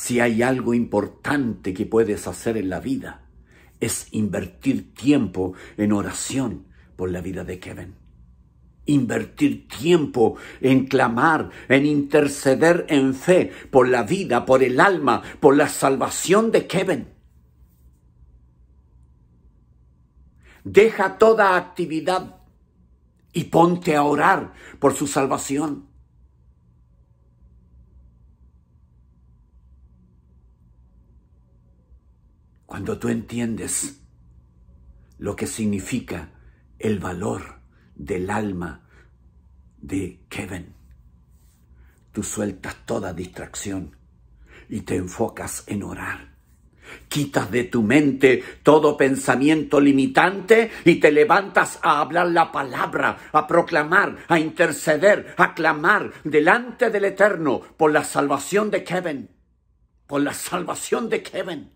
Si hay algo importante que puedes hacer en la vida, es invertir tiempo en oración por la vida de Kevin. Invertir tiempo en clamar, en interceder en fe por la vida, por el alma, por la salvación de Kevin. Deja toda actividad y ponte a orar por su salvación. Cuando tú entiendes lo que significa el valor del alma de Kevin, tú sueltas toda distracción y te enfocas en orar. Quitas de tu mente todo pensamiento limitante y te levantas a hablar la palabra, a proclamar, a interceder, a clamar delante del Eterno por la salvación de Kevin, por la salvación de Kevin.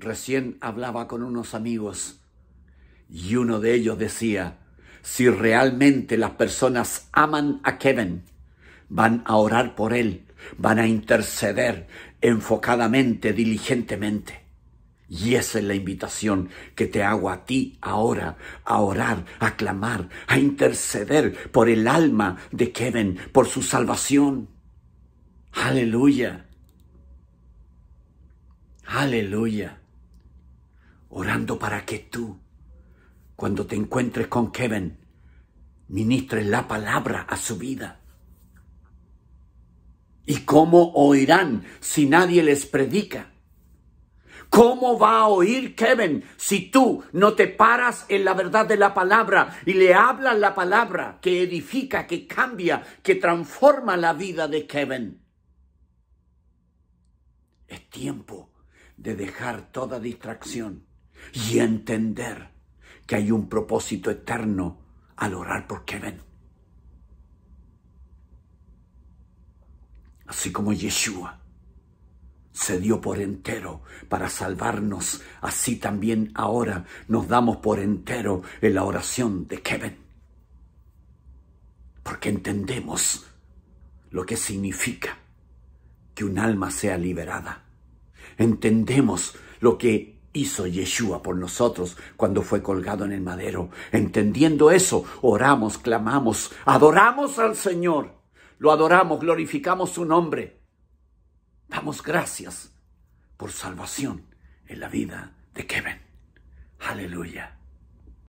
Recién hablaba con unos amigos y uno de ellos decía, si realmente las personas aman a Kevin, van a orar por él, van a interceder enfocadamente, diligentemente. Y esa es la invitación que te hago a ti ahora, a orar, a clamar, a interceder por el alma de Kevin, por su salvación. Aleluya. Aleluya orando para que tú, cuando te encuentres con Kevin, ministres la palabra a su vida. ¿Y cómo oirán si nadie les predica? ¿Cómo va a oír Kevin si tú no te paras en la verdad de la palabra y le hablas la palabra que edifica, que cambia, que transforma la vida de Kevin? Es tiempo de dejar toda distracción y entender que hay un propósito eterno al orar por Kevin. Así como Yeshua se dio por entero para salvarnos, así también ahora nos damos por entero en la oración de Kevin. Porque entendemos lo que significa que un alma sea liberada. Entendemos lo que hizo Yeshua por nosotros cuando fue colgado en el madero. Entendiendo eso, oramos, clamamos, adoramos al Señor. Lo adoramos, glorificamos su nombre. Damos gracias por salvación en la vida de Kevin. Aleluya.